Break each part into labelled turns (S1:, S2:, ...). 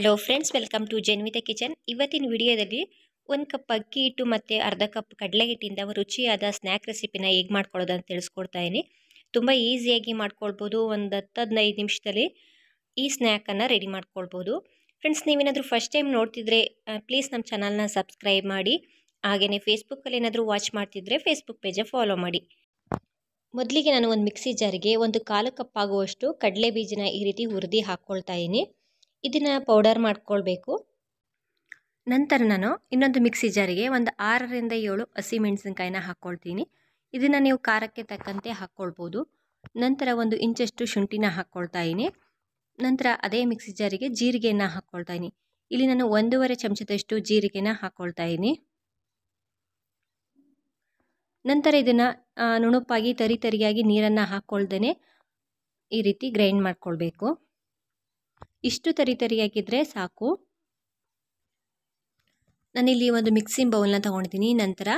S1: hello friends welcome to Jenvita kitchen ಇವತ್ತಿನ ವಿಡಿಯೋದಲ್ಲಿ ಒಂದು ಕಪ್ ಅಕ್ಕಿ ಹಿಟ್ಟು ಮತ್ತು ಅರ್ಧ ಕಪ್ ಕಡಲೆ ಹಿಟ್ಟಿಂದ ರುಚಿಯಾದ ಸ್ನ್ಯಾಕ್ ರೆಸಿಪಿನ ಹೇಗೆ ಮಾಡ್ಕೊಳ್ಳೋದು ಅಂತ ತಿಳಿಸ್ಕೊಡ್ತಾ ಇದ್ದೀನಿ ತುಂಬ ಈಸಿಯಾಗಿ ಮಾಡ್ಕೊಳ್ಬೋದು ಒಂದು ಹತ್ತು ಹದಿನೈದು ನಿಮಿಷದಲ್ಲಿ ಈ ಸ್ನ್ಯಾಕನ್ನು ರೆಡಿ ಮಾಡ್ಕೊಳ್ಬೋದು ಫ್ರೆಂಡ್ಸ್ ನೀವೇನಾದರೂ ಫಸ್ಟ್ ಟೈಮ್ ನೋಡ್ತಿದ್ರೆ ಪ್ಲೀಸ್ ನಮ್ಮ ಚಾನಲ್ನ ಸಬ್ಸ್ಕ್ರೈಬ್ ಮಾಡಿ ಹಾಗೆಯೇ ಫೇಸ್ಬುಕ್ಕಲ್ಲಿ ಏನಾದರೂ ವಾಚ್ ಮಾಡ್ತಿದ್ರೆ ಫೇಸ್ಬುಕ್ ಪೇಜ ಫಾಲೋ ಮಾಡಿ ಮೊದಲಿಗೆ ನಾನು ಒಂದು ಮಿಕ್ಸಿ ಜಾರಿಗೆ ಒಂದು ಕಾಲು ಕಪ್ ಆಗುವಷ್ಟು ಕಡಲೆ ಬೀಜನ ಈ ರೀತಿ ಹುರಿದು ಹಾಕ್ಕೊಳ್ತಾ ಇದ್ದೀನಿ ಇದನ್ನು ಪೌಡರ್ ಮಾಡ್ಕೊಳ್ಬೇಕು ನಂತರ ನಾನು ಇನ್ನೊಂದು ಮಿಕ್ಸಿ ಜಾರಿಗೆ ಒಂದು ಆರರಿಂದ ಏಳು ಹಸಿಮೆಣಸಿನ್ಕಾಯಿನ ಹಾಕ್ಕೊಳ್ತೀನಿ ಇದನ್ನು ನೀವು ಖಾರಕ್ಕೆ ತಕ್ಕಂತೆ ಹಾಕ್ಕೊಳ್ಬೋದು ನಂತರ ಒಂದು ಇಂಚಷ್ಟು ಶುಂಠಿನ ಹಾಕ್ಕೊಳ್ತಾ ನಂತರ ಅದೇ ಮಿಕ್ಸಿ ಜಾರಿಗೆ ಜೀರಿಗೆಯನ್ನು ಹಾಕ್ಕೊಳ್ತಾ ಇಲ್ಲಿ ನಾನು ಒಂದೂವರೆ ಚಮಚದಷ್ಟು ಜೀರಿಗೆನ ಹಾಕ್ಕೊಳ್ತಾ ನಂತರ ಇದನ್ನು ನುಣುಪಾಗಿ ತರಿ ತರಿಯಾಗಿ ನೀರನ್ನು ಹಾಕ್ಕೊಳ್ದೇ ಈ ರೀತಿ ಗ್ರೈಂಡ್ ಮಾಡ್ಕೊಳ್ಬೇಕು ಇಷ್ಟು ತರಿ ತರಿಯಾಗಿದ್ದರೆ ಸಾಕು ನಾನಿಲ್ಲಿ ಒಂದು ಮಿಕ್ಸಿಂಗ್ ಬೌಲ್ನ ತೊಗೊಂಡಿದ್ದೀನಿ ನಂತರ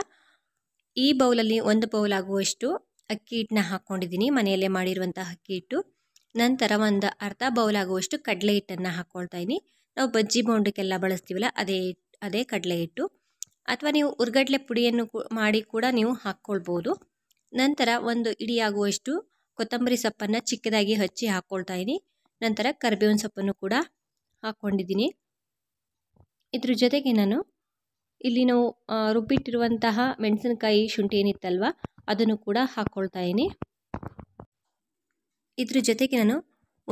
S1: ಈ ಬೌಲಲ್ಲಿ ಒಂದು ಬೌಲ್ ಆಗುವಷ್ಟು ಅಕ್ಕಿ ಹಿಟ್ಟನ್ನ ಹಾಕ್ಕೊಂಡಿದ್ದೀನಿ ಮನೆಯಲ್ಲೇ ಮಾಡಿರುವಂಥ ಅಕ್ಕಿ ಹಿಟ್ಟು ನಂತರ ಒಂದು ಅರ್ಧ ಬೌಲ್ ಆಗುವಷ್ಟು ಕಡಲೆ ಹಿಟ್ಟನ್ನು ಹಾಕ್ಕೊಳ್ತಾ ಇದ್ದೀನಿ ನಾವು ಬಜ್ಜಿ ಬೌಂಡಕ್ಕೆಲ್ಲ ಬಳಸ್ತೀವಲ್ಲ ಅದೇ ಅದೇ ಕಡಲೆ ಹಿಟ್ಟು ಅಥವಾ ನೀವು ಉರ್ಗಡ್ಲೆ ಪುಡಿಯನ್ನು ಮಾಡಿ ಕೂಡ ನೀವು ಹಾಕ್ಕೊಳ್ಬೋದು ನಂತರ ಒಂದು ಇಡಿಯಾಗುವಷ್ಟು ಕೊತ್ತಂಬರಿ ಸೊಪ್ಪನ್ನು ಚಿಕ್ಕದಾಗಿ ಹಚ್ಚಿ ಹಾಕ್ಕೊಳ್ತಾ ಇದ್ದೀನಿ ನಂತರ ಕರಿಬೇವಿನ ಸೊಪ್ಪನ್ನು ಕೂಡ ಹಾಕ್ಕೊಂಡಿದ್ದೀನಿ ಇದ್ರ ಜೊತೆಗೆ ನಾನು ಇಲ್ಲಿ ನಾವು ರುಬ್ಬಿಟ್ಟಿರುವಂತಹ ಮೆಣಸಿನಕಾಯಿ ಶುಂಠಿ ಏನಿತ್ತಲ್ವ ಅದನ್ನು ಕೂಡ ಹಾಕ್ಕೊಳ್ತಾ ಇದ್ದೀನಿ ಇದ್ರ ಜೊತೆಗೆ ನಾನು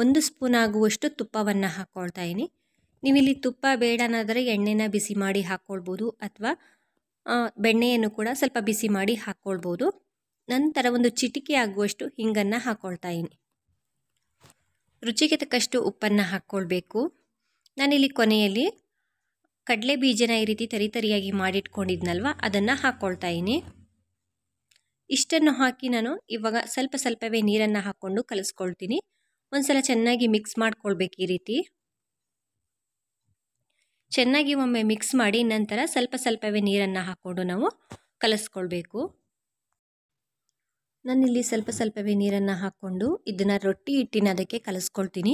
S1: ಒಂದು ಸ್ಪೂನ್ ಆಗುವಷ್ಟು ತುಪ್ಪವನ್ನು ಹಾಕ್ಕೊಳ್ತಾ ಇದ್ದೀನಿ ನೀವಿಲ್ಲಿ ತುಪ್ಪ ಬೇಡ ಅನ್ನೋದ್ರೆ ಎಣ್ಣೆನ ಬಿಸಿ ಮಾಡಿ ಹಾಕ್ಕೊಳ್ಬೋದು ಅಥವಾ ಬೆಣ್ಣೆಯನ್ನು ಕೂಡ ಸ್ವಲ್ಪ ಬಿಸಿ ಮಾಡಿ ಹಾಕ್ಕೊಳ್ಬೋದು ನಂತರ ಒಂದು ಚಿಟಿಕೆ ಆಗುವಷ್ಟು ಹಿಂಗನ್ನು ಹಾಕ್ಕೊಳ್ತಾ ಇದ್ದೀನಿ ರುಚಿಗೆ ತಕ್ಕಷ್ಟು ಉಪ್ಪನ್ನು ಹಾಕ್ಕೊಳ್ಬೇಕು ನಾನಿಲ್ಲಿ ಕೊನೆಯಲ್ಲಿ ಕಡಲೆ ಬೀಜನ ಈ ರೀತಿ ತರಿತರಿಯಾಗಿ ಮಾಡಿಟ್ಕೊಂಡಿದ್ನಲ್ವ ಅದನ್ನು ಹಾಕ್ಕೊಳ್ತಾ ಇದ್ದೀನಿ ಇಷ್ಟನ್ನು ಹಾಕಿ ನಾನು ಇವಾಗ ಸ್ವಲ್ಪ ಸ್ವಲ್ಪವೇ ನೀರನ್ನು ಹಾಕ್ಕೊಂಡು ಕಲಿಸ್ಕೊಳ್ತೀನಿ ಒಂದ್ಸಲ ಚೆನ್ನಾಗಿ ಮಿಕ್ಸ್ ಮಾಡ್ಕೊಳ್ಬೇಕು ಈ ರೀತಿ ಚೆನ್ನಾಗಿ ಒಮ್ಮೆ ಮಿಕ್ಸ್ ಮಾಡಿ ನಂತರ ಸ್ವಲ್ಪ ಸ್ವಲ್ಪವೇ ನೀರನ್ನು ಹಾಕ್ಕೊಂಡು ನಾವು ಕಲಿಸ್ಕೊಳ್ಬೇಕು ನಾನಿಲ್ಲಿ ಸ್ವಲ್ಪ ಸ್ವಲ್ಪವೇ ನೀರನ್ನು ಹಾಕ್ಕೊಂಡು ಇದನ್ನು ರೊಟ್ಟಿ ಹಿಟ್ಟಿನ ಅದಕ್ಕೆ ಕಲಿಸ್ಕೊಳ್ತೀನಿ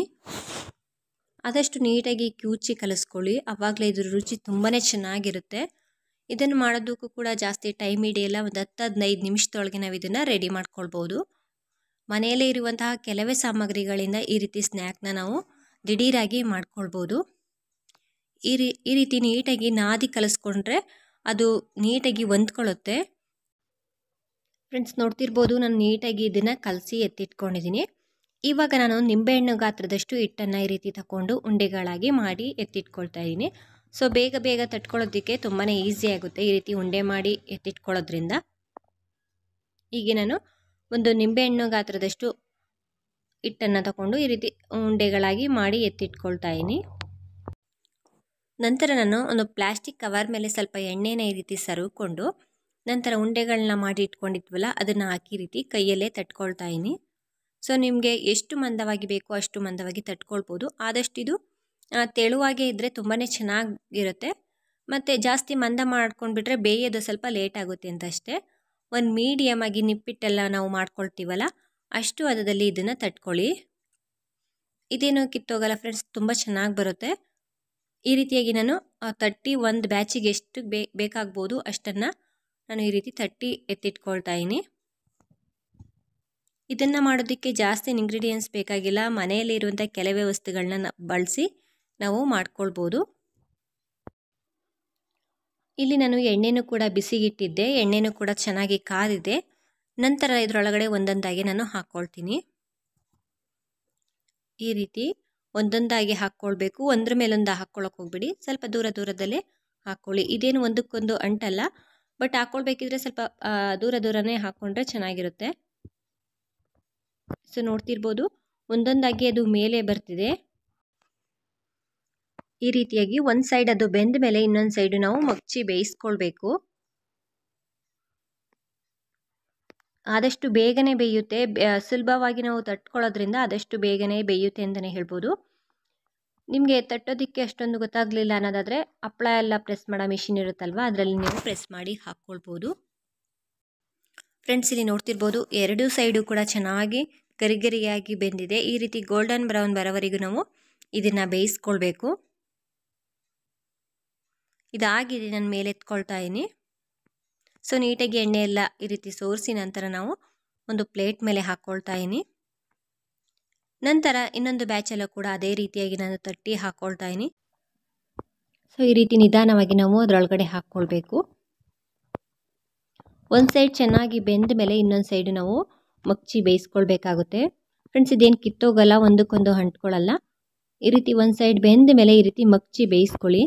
S1: ಆದಷ್ಟು ನೀಟಾಗಿ ಕ್ಯೂಚಿ ಕಲಿಸ್ಕೊಳ್ಳಿ ಆವಾಗಲೇ ಇದ್ರ ರುಚಿ ತುಂಬಾ ಚೆನ್ನಾಗಿರುತ್ತೆ ಇದನ್ನು ಮಾಡೋದಕ್ಕೂ ಕೂಡ ಜಾಸ್ತಿ ಟೈಮ್ ಹಿಡಿಯಲ್ಲ ಒಂದು ಹತ್ತು ಹದಿನೈದು ನಿಮಿಷದೊಳಗೆ ನಾವು ಇದನ್ನು ರೆಡಿ ಮಾಡ್ಕೊಳ್ಬೋದು ಮನೆಯಲ್ಲೇ ಇರುವಂತಹ ಕೆಲವೇ ಸಾಮಗ್ರಿಗಳಿಂದ ಈ ರೀತಿ ಸ್ನ್ಯಾಕ್ನ ನಾವು ದಿಢೀರಾಗಿ ಮಾಡ್ಕೊಳ್ಬೋದು ಈ ರೀ ಈ ರೀತಿ ನೀಟಾಗಿ ನಾದಿ ಕಲಿಸ್ಕೊಂಡ್ರೆ ಅದು ನೀಟಾಗಿ ಹೊಂದ್ಕೊಳ್ಳುತ್ತೆ ಫ್ರೆಂಡ್ಸ್ ನೋಡ್ತಿರ್ಬೋದು ನಾನು ನೀಟಾಗಿ ಇದನ್ನು ಕಲಸಿ ಎತ್ತಿಟ್ಕೊಂಡಿದ್ದೀನಿ ಇವಾಗ ನಾನು ನಿಂಬೆಹಣ್ಣು ಗಾತ್ರದಷ್ಟು ಹಿಟ್ಟನ್ನು ಈ ರೀತಿ ತಗೊಂಡು ಉಂಡೆಗಳಾಗಿ ಮಾಡಿ ಎತ್ತಿಟ್ಕೊಳ್ತಾ ಇದ್ದೀನಿ ಸೊ ಬೇಗ ಬೇಗ ತಟ್ಕೊಳ್ಳೋದಕ್ಕೆ ತುಂಬಾ ಈಸಿ ಆಗುತ್ತೆ ಈ ರೀತಿ ಉಂಡೆ ಮಾಡಿ ಎತ್ತಿಟ್ಕೊಳ್ಳೋದ್ರಿಂದ ಹೀಗೆ ನಾನು ಒಂದು ನಿಂಬೆಹಣ್ಣು ಗಾತ್ರದಷ್ಟು ಹಿಟ್ಟನ್ನು ತಗೊಂಡು ಈ ರೀತಿ ಉಂಡೆಗಳಾಗಿ ಮಾಡಿ ಎತ್ತಿಟ್ಕೊಳ್ತಾ ಇದ್ದೀನಿ ನಂತರ ನಾನು ಒಂದು ಪ್ಲಾಸ್ಟಿಕ್ ಕವರ್ ಮೇಲೆ ಸ್ವಲ್ಪ ಎಣ್ಣೆನ ಈ ರೀತಿ ಸರುಕೊಂಡು ನಂತರ ಉಂಡೆಗಳನ್ನ ಮಾಡಿ ಇಟ್ಕೊಂಡಿದ್ವಲ್ಲ ಅದನ್ನು ಹಾಕಿ ರೀತಿ ಕೈಯಲ್ಲೇ ತಟ್ಕೊಳ್ತಾ ಇದ್ದೀನಿ ಸೊ ನಿಮಗೆ ಎಷ್ಟು ಮಂದವಾಗಿ ಬೇಕೋ ಅಷ್ಟು ಮಂದವಾಗಿ ತಟ್ಕೊಳ್ಬೋದು ಆದಷ್ಟು ಇದು ತೆಳುವಾಗೇ ಇದ್ದರೆ ತುಂಬಾ ಚೆನ್ನಾಗಿರುತ್ತೆ ಮತ್ತು ಜಾಸ್ತಿ ಮಂದ ಮಾಡ್ಕೊಂಡ್ಬಿಟ್ರೆ ಬೇಯೋದು ಸ್ವಲ್ಪ ಲೇಟ್ ಆಗುತ್ತೆ ಅಂತ ಅಷ್ಟೇ ಒಂದು ಮೀಡಿಯಮ್ ಆಗಿ ನಿಪ್ಪಿಟ್ಟೆಲ್ಲ ನಾವು ಮಾಡ್ಕೊಳ್ತೀವಲ್ಲ ಅಷ್ಟು ಹದದಲ್ಲಿ ಇದನ್ನು ತಟ್ಕೊಳ್ಳಿ ಇದೇನು ಕಿತ್ತೋಗಲ್ಲ ಫ್ರೆಂಡ್ಸ್ ತುಂಬ ಚೆನ್ನಾಗಿ ಬರುತ್ತೆ ಈ ರೀತಿಯಾಗಿ ನಾನು ತಟ್ಟಿ ಒಂದು ಬ್ಯಾಚಿಗೆ ಎಷ್ಟು ಬೇ ಬೇಕಾಗ್ಬೋದು ಅಷ್ಟನ್ನು ನಾನು ಈ ರೀತಿ ತಟ್ಟಿ ಎತ್ತಿಟ್ಕೊಳ್ತಾ ಇದ್ದೀನಿ ಇದನ್ನು ಮಾಡೋದಕ್ಕೆ ಜಾಸ್ತಿ ಇಂಗ್ರೀಡಿಯೆಂಟ್ಸ್ ಬೇಕಾಗಿಲ್ಲ ಮನೆಯಲ್ಲಿ ಇರುವಂಥ ಕೆಲವೇ ವಸ್ತುಗಳನ್ನ ಬಳಸಿ ನಾವು ಮಾಡ್ಕೊಳ್ಬೋದು ಇಲ್ಲಿ ನಾನು ಎಣ್ಣೆನೂ ಕೂಡ ಬಿಸಿಗಿಟ್ಟಿದ್ದೆ ಎಣ್ಣೆನೂ ಕೂಡ ಚೆನ್ನಾಗಿ ಕಾದಿದೆ ನಂತರ ಇದರೊಳಗಡೆ ಒಂದೊಂದಾಗಿ ನಾನು ಹಾಕ್ಕೊಳ್ತೀನಿ ಈ ರೀತಿ ಒಂದೊಂದಾಗಿ ಹಾಕ್ಕೊಳ್ಬೇಕು ಒಂದ್ರ ಮೇಲೊಂದು ಹಾಕ್ಕೊಳ್ಳೋಕೆ ಹೋಗ್ಬಿಡಿ ಸ್ವಲ್ಪ ದೂರ ದೂರದಲ್ಲೇ ಹಾಕ್ಕೊಳ್ಳಿ ಇದೇನು ಒಂದಕ್ಕೊಂದು ಅಂಟಲ್ಲ ಬಟ್ ಹಾಕ್ಕೊಳ್ಬೇಕಿದ್ರೆ ಸ್ವಲ್ಪ ದೂರ ದೂರನೇ ಹಾಕ್ಕೊಂಡ್ರೆ ಚೆನ್ನಾಗಿರುತ್ತೆ ಸೊ ನೋಡ್ತಿರ್ಬೋದು ಒಂದೊಂದಾಗಿ ಅದು ಮೇಲೆ ಬರ್ತಿದೆ ಈ ರೀತಿಯಾಗಿ ಒಂದು ಸೈಡ್ ಅದು ಬೆಂದ ಮೇಲೆ ಇನ್ನೊಂದು ಸೈಡು ನಾವು ಮಗ್ಚಿ ಬೇಯಿಸ್ಕೊಳ್ಬೇಕು ಆದಷ್ಟು ಬೇಗನೆ ಬೇಯುತ್ತೆ ಸುಲಭವಾಗಿ ನಾವು ತಟ್ಕೊಳ್ಳೋದ್ರಿಂದ ಆದಷ್ಟು ಬೇಗನೆ ಬೇಯುತ್ತೆ ಅಂತಲೇ ಹೇಳ್ಬೋದು ನಿಮಗೆ ತಟ್ಟೋದಕ್ಕೆ ಅಷ್ಟೊಂದು ಗೊತ್ತಾಗಲಿಲ್ಲ ಅನ್ನೋದಾದರೆ ಹಪ್ಪಳ ಎಲ್ಲ ಪ್ರೆಸ್ ಮಾಡೋ ಮಿಷಿನ್ ಇರುತ್ತಲ್ವ ಅದರಲ್ಲಿ ನೀವು ಪ್ರೆಸ್ ಮಾಡಿ ಹಾಕ್ಕೊಳ್ಬೋದು ಫ್ರೆಂಡ್ಸ್ ಇಲ್ಲಿ ನೋಡ್ತಿರ್ಬೋದು ಎರಡೂ ಸೈಡು ಕೂಡ ಚೆನ್ನಾಗಿ ಗರಿಗರಿಯಾಗಿ ಬೆಂದಿದೆ ಈ ರೀತಿ ಗೋಲ್ಡನ್ ಬ್ರೌನ್ ಬರೋವರೆಗೂ ನಾವು ಇದನ್ನು ಬೇಯಿಸ್ಕೊಳ್ಬೇಕು ಇದಾಗಿದೆ ನಾನು ಮೇಲೆ ಎತ್ಕೊಳ್ತಾ ಇದ್ದೀನಿ ಸೊ ನೀಟಾಗಿ ಎಣ್ಣೆ ಎಲ್ಲ ಈ ರೀತಿ ಸೋರಿಸಿ ನಂತರ ನಾವು ಒಂದು ಪ್ಲೇಟ್ ಮೇಲೆ ಹಾಕ್ಕೊಳ್ತಾ ಇದ್ದೀನಿ ನಂತರ ಇನ್ನೊಂದು ಬ್ಯಾಚಲ್ಲೂ ಕೂಡ ಅದೇ ರೀತಿಯಾಗಿ ನಾನು ತಟ್ಟಿ ಹಾಕ್ಕೊಳ್ತಾ ಇದ್ದೀನಿ ಸೊ ಈ ರೀತಿ ನಿಧಾನವಾಗಿ ನಾವು ಅದರೊಳಗಡೆ ಹಾಕ್ಕೊಳ್ಬೇಕು ಒಂದು ಸೈಡ್ ಚೆನ್ನಾಗಿ ಬೆಂದ ಮೇಲೆ ಇನ್ನೊಂದು ಸೈಡ್ ನಾವು ಮಗ್ಚಿ ಬೇಯಿಸ್ಕೊಳ್ಬೇಕಾಗುತ್ತೆ ಫ್ರೆಂಡ್ಸ್ ಇದೇನು ಕಿತ್ತೋಗಲ್ಲ ಒಂದಕ್ಕೊಂದು ಅಂಟ್ಕೊಳ್ಳಲ್ಲ ಈ ರೀತಿ ಒಂದು ಸೈಡ್ ಬೆಂದ ಮೇಲೆ ಈ ರೀತಿ ಮಗ್ಚಿ ಬೇಯಿಸ್ಕೊಳ್ಳಿ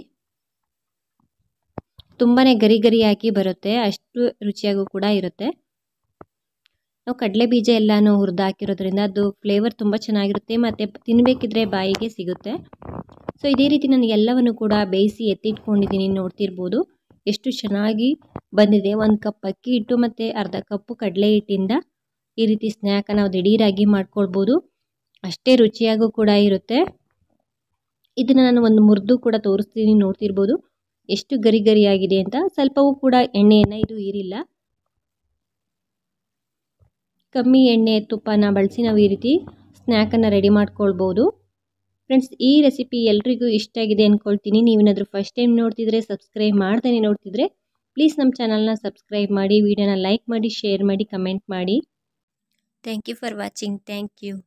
S1: ತುಂಬಾ ಗರಿ ಗರಿಯಾಗಿ ಬರುತ್ತೆ ಅಷ್ಟು ರುಚಿಯಾಗೂ ಕೂಡ ಇರುತ್ತೆ ನಾವು ಕಡಲೆ ಬೀಜ ಎಲ್ಲನೂ ಹುರಿದು ಹಾಕಿರೋದ್ರಿಂದ ಅದು ಫ್ಲೇವರ್ ತುಂಬ ಚೆನ್ನಾಗಿರುತ್ತೆ ಮತ್ತು ತಿನ್ನಬೇಕಿದ್ರೆ ಬಾಯಿಗೆ ಸಿಗುತ್ತೆ ಸೊ ಇದೇ ರೀತಿ ನಾನು ಎಲ್ಲವನ್ನು ಕೂಡ ಬೇಯಿಸಿ ಎತ್ತಿಟ್ಕೊಂಡಿದ್ದೀನಿ ನೋಡ್ತಿರ್ಬೋದು ಎಷ್ಟು ಚೆನ್ನಾಗಿ ಬಂದಿದೆ ಒಂದು ಕಪ್ ಅಕ್ಕಿ ಹಿಟ್ಟು ಮತ್ತು ಅರ್ಧ ಕಪ್ಪು ಕಡಲೆ ಹಿಟ್ಟಿಂದ ಈ ರೀತಿ ಸ್ನ್ಯಾಕ ನಾವು ದಿಢೀರಾಗಿ ಮಾಡ್ಕೊಳ್ಬೋದು ಅಷ್ಟೇ ರುಚಿಯಾಗೂ ಕೂಡ ಇರುತ್ತೆ ಇದನ್ನು ನಾನು ಒಂದು ಮುರಿದು ಕೂಡ ತೋರಿಸ್ತೀನಿ ನೋಡ್ತಿರ್ಬೋದು ಎಷ್ಟು ಗರಿ ಗರಿಯಾಗಿದೆ ಅಂತ ಸ್ವಲ್ಪವೂ ಕೂಡ ಎಣ್ಣೆಯನ್ನು ಇದು ಇರಿಲ್ಲ ಕಮ್ಮಿ ಎಣ್ಣೆ ತುಪ್ಪನ ಬಳಸಿ ನಾವು ಈ ರೀತಿ ಸ್ನ್ಯಾಕನ್ನು ರೆಡಿ ಮಾಡ್ಕೊಳ್ಬೋದು ಫ್ರೆಂಡ್ಸ್ ಈ ರೆಸಿಪಿ ಎಲ್ರಿಗೂ ಇಷ್ಟ ಆಗಿದೆ ಅಂದ್ಕೊಳ್ತೀನಿ ನೀವೇನಾದರೂ ಫಸ್ಟ್ ಟೈಮ್ ನೋಡ್ತಿದ್ರೆ ಸಬ್ಸ್ಕ್ರೈಬ್ ಮಾಡ್ತಾನೆ ನೋಡ್ತಿದ್ರೆ ಪ್ಲೀಸ್ ನಮ್ಮ ಚಾನಲ್ನ ಸಬ್ಸ್ಕ್ರೈಬ್ ಮಾಡಿ ವಿಡಿಯೋನ ಲೈಕ್ ಮಾಡಿ ಶೇರ್ ಮಾಡಿ ಕಮೆಂಟ್ ಮಾಡಿ thank you for watching thank you